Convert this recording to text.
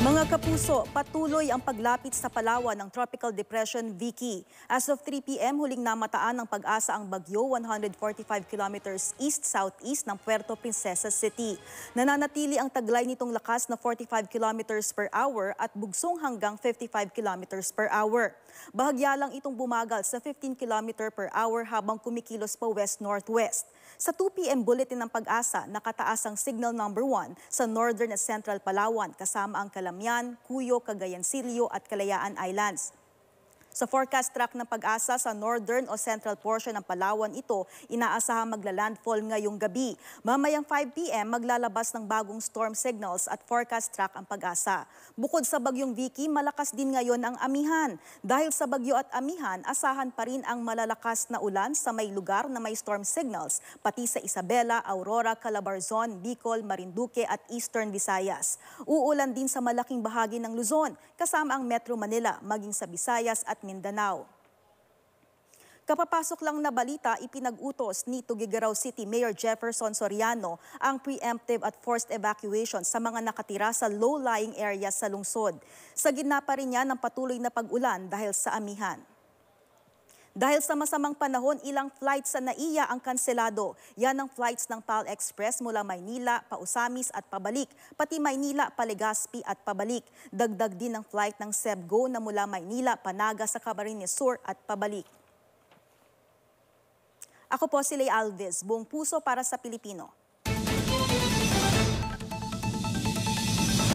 Mga kapuso, patuloy ang paglapit sa Palawan ng Tropical Depression Vicky. As of 3 p.m., huling namataan ng pag-asa ang bagyo 145 kilometers east-southeast ng Puerto Princesa City. Nananatili ang taglay nitong lakas na 45 kilometers per hour at bugsong hanggang 55 kilometers per hour. Bahagya lang itong bumagal sa 15 km per hour habang kumikilos pa west-northwest. Sa 2 p.m. bulletin ng pag-asa, nakataas ang signal number 1 sa northern at central Palawan kasama ang kalamang Alamian, Cuyo, Cagayan Silio at Kalayaan Islands. Sa forecast track ng pag-asa sa northern o central portion ng Palawan ito, inaasahan magla-landfall ngayong gabi. Mamayang 5pm maglalabas ng bagong storm signals at forecast track ang pag-asa. Bukod sa bagyong Vicky, malakas din ngayon ang amihan. Dahil sa bagyo at amihan, asahan pa rin ang malalakas na ulan sa may lugar na may storm signals, pati sa Isabela, Aurora, Calabarzon, Bicol, Marinduque at Eastern Visayas. Uulan din sa malaking bahagi ng Luzon, kasama ang Metro Manila, maging sa Visayas at at Mindanao. Kapapasok lang na balita, ipinag-utos ni Tugigaraw City Mayor Jefferson Soriano ang preemptive at forced evacuation sa mga nakatira sa low-lying areas sa lungsod. Sa gitna pa rin niya ng patuloy na pag-ulan dahil sa amihan. Dahil sa masamang panahon, ilang flights sa NAIA ang kanselado. Yan ang flights ng PAL Express mula Maynila, Pausamis at pabalik, pati Maynila, Palegaspi at pabalik. Dagdag din ang flight ng SEBGO na mula Maynila, Panaga sa Camarines Sur at pabalik. Ako po si Lay Alves, buong puso para sa Pilipino.